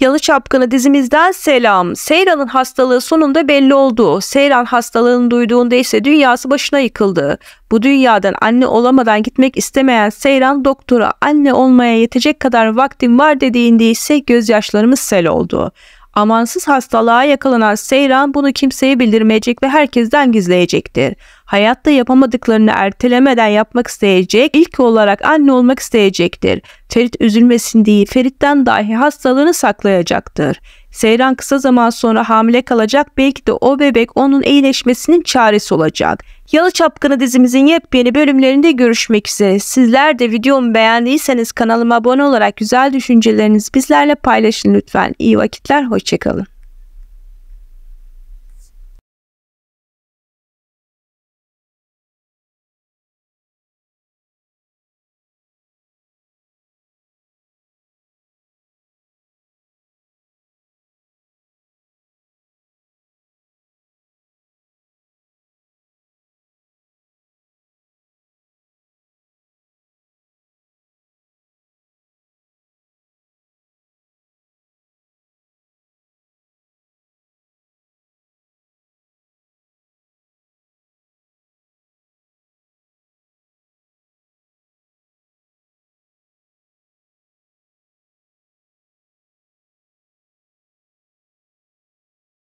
Yalı Çapkını dizimizden selam. Seyran'ın hastalığı sonunda belli oldu. Seyran hastalığını duyduğunda ise dünyası başına yıkıldı. Bu dünyadan anne olamadan gitmek istemeyen Seyran doktora anne olmaya yetecek kadar vaktim var dediğinde ise gözyaşlarımız sel oldu. Amansız hastalığa yakalanan Seyran bunu kimseye bildirmeyecek ve herkesten gizleyecektir. Hayatta yapamadıklarını ertelemeden yapmak isteyecek, ilk olarak anne olmak isteyecektir. Ferit üzülmesin diye Ferit'ten dahi hastalığını saklayacaktır. Seyran kısa zaman sonra hamile kalacak belki de o bebek onun iyileşmesinin çaresi olacak. Yalı Çapkını dizimizin yepyeni bölümlerinde görüşmek üzere. Sizler de videomu beğendiyseniz kanalıma abone olarak güzel düşüncelerinizi bizlerle paylaşın lütfen. İyi vakitler, hoşçakalın.